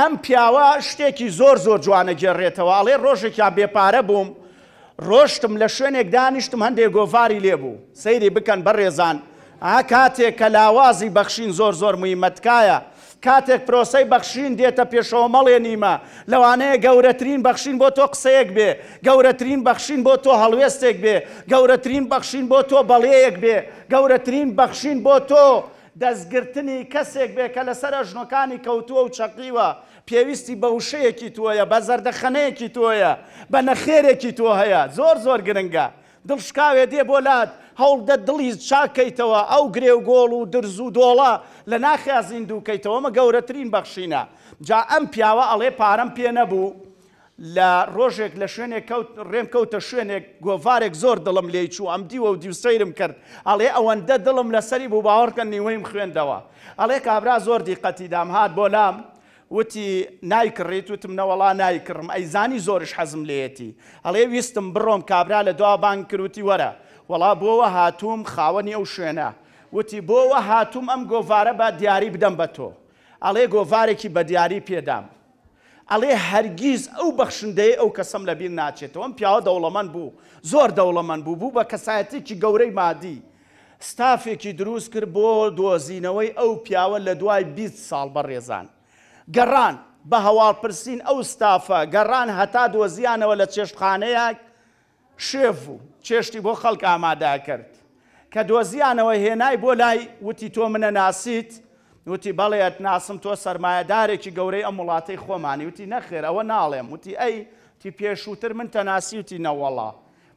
ئەم پیاوە شتێکی زۆر زۆر جوانە گێڕێتەواڵێ ڕۆژێکیا بێپارە بووم ڕۆشتم لە شوێنێک دانیشتم هەندێک گۆڤاری لێبوو سەیری بکەن بەڕێزان ئا کاتێک کە لاوازی بەخشین زۆر زۆر مویمەتکایە کاتێک پرۆسەی بەخشین دێتە پێشەوە مەڵێ نیمە لەوانەیە گەورەترین بەخشین بۆ تۆ قسەیەک بێ گەورەترین بەخشین بۆ تۆ هەڵوێستێک بێ گەورەترین بەخشین بۆ تۆ بەڵەیەک بێ گەورەترین بەخشین بۆ تۆ دەستگرتنی کەسێک بێ کە لەسرە ژنەکانی کەوتووە و چەقیوە پێویستی بە وشەیەکی تۆیە بە زەردەخەنەیەکی تۆیە بە نەخێرێکی تۆ هەیە زۆر زۆر گرنگە دڵشکاوێ دێ بۆ لات هەوڵدە دڵی چاکەیتەوە ئەو گرێ و گۆڵ و درز و دۆڵە لە ناخیازین دووکەیتەوەمە گەورەترین بەخشینە جا ئەم پیاوە ئەڵێ پارەم پێ نەبوو. لە ڕۆژێک لە شوێنێک ڕێم کەوتە شوێنێک گۆڤارێک زۆر دڵم لێ چوو ئەم دیوە و دیوسەیرم کرد ئەڵێ ئەوەندە دڵم لەسەری بوو باوەڕکە نیوەیم خوێندەوە ئەڵێ کابرا زۆر دیقەتی دام هات بۆ لام وتی نایکڕێت وتم نەوەڵا نایکڕم ئەیزانی زۆرش حەزم لێتی ئەڵێ ویستم بڕۆم کابرا لە دوا بان کروتی وەرە وەڵا بۆوە هاتووم خاوەنی ئەو شوێنە وتی بۆوە هاتووم ئەم گۆڤارە بە دیاری بدەم بە تۆ ئەڵێ گۆڤارێکی بە دیاری پێدام ئەڵێ هەرگیز ئەو بەخشندەیە ئەو کەسم لەبیر ناچێتەوە ئەم پیاوە دەوڵەمەند بوو زۆر دەوڵەمەند بوو بوو بە کەسایەتێکی گەورەی مادی ستافێکی دروست کرد بۆ دۆزینەوەی ئەو پیاوە لە دوای 20 ساڵ بەڕێزان گەڕان بە هەواڵپرسین ئەو ستافە گەڕان هەتا دۆزیانەوە لە چێشتخانەیەک شێف بوو چێشتی بۆ خەڵک ئامادا کرد کە دۆزیانەوە هێنای بۆ لای وتی تۆ منە ناسیت وتی بەڵێت ناسم تۆ سرمایهدارێکی گەورەی ئەم وڵاتەی خۆمانی وتی نەخێر ئەوە ناڵێم وتی ئەی تی پێشووتر من تەناسی وتی نەوەڵا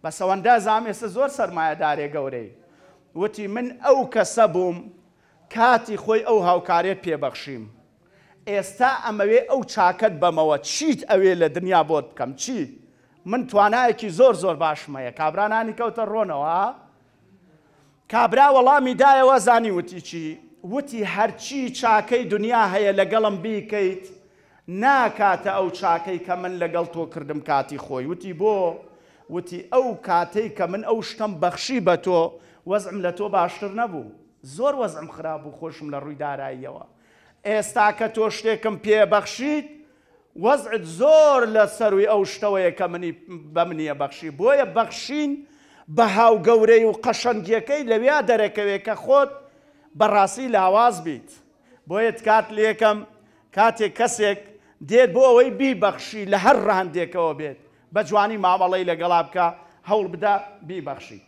بەسەوەندە زامێسە زۆر سرمایهدارێ گەورەی وتی من ئەو کەسە بووم کاتی خۆی ئەو هاوکارێت پێبەخشیم ئێستا ئەمەوێ ئەو چاکت بەمەوە چیت ئەوێ لە دنیا بۆت بکەم چی من توانایەکی زۆر زۆر باشمەیە کابرانانی کەوتە ڕۆنەوە کابرا وەڵامی دایەوە زانی وتی چی وتی هەرچی چاکەی دنیا هەیە لەگەڵم بیکەیت ناکاتە ئەو چاکەی کە من لەگەڵ تۆ کردم کاتی خۆی وتی بۆ وتی ئەو کاتەی کە من ئەو شتم بەخشی بە تۆ وەزم لە تۆ باشتر نەبوو زۆر وەزم خراپ و خۆشم لە ڕووی داراییەوە ئێستا کە تۆ شتێکم پێبەخشیت وەزعت زۆر لە سەروی ئەو شتەوەیە کە منی بە منیە بەخشی بۆیە بەخشین بە هاوگەورەی و قەشەنگیەکەی لەویا دەرەکەوێت کە خۆت بەڕاستی لاواز بیت بۆیە کات لێکم کاتێک کەسێک دێت بۆ ئەوەی بیبەخشی لە هەر ڕاندێکەوە بێت بە جوانی مامەڵی لەگەڵا بکە هەوڵ بدا بیبەخشی.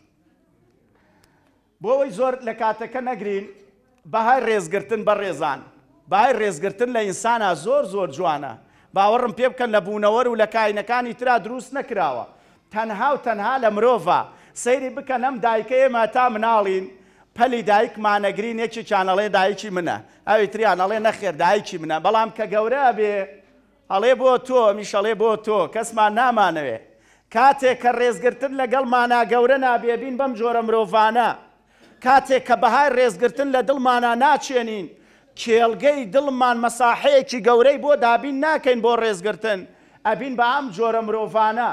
بۆەوەی زۆر لە کاتەکە نەگرین بەهای ڕێزگرتن بە ڕێزان بای ڕێزگرتن لە ئینسانە زۆر زۆر جوانە باوەڕم پێ بکەن لە بوونەوە و لە کاینەکانی ترا دروست نەکراوە تەنها و تەنها لە مرۆڤ سەیری بکەن ئەم دایکە ئێمە تا مناڵین پەلی دایکمانەگری نێکی چانەڵێ دایکی منە ئەوی تریانەڵێ نەخێر دایکی منە بەڵام کە گەورە بێ هەڵێ بۆ تۆ میشەڵێ بۆ تۆ کەسمان نامانەوێ کاتێک کە ڕێزگرتن لەگەڵ مانا گەورە نابێبین بەم جۆرە مرۆڤانە کاتێک کە بەهای ڕێزگرتن لە دڵمانە ناچێنین کێلگەی دڵمان مەساحەیەکی گەورەی بۆ دابین ناکەین بۆ ڕێزگرتن ئەبین بە ئەم جۆرە مرۆڤانە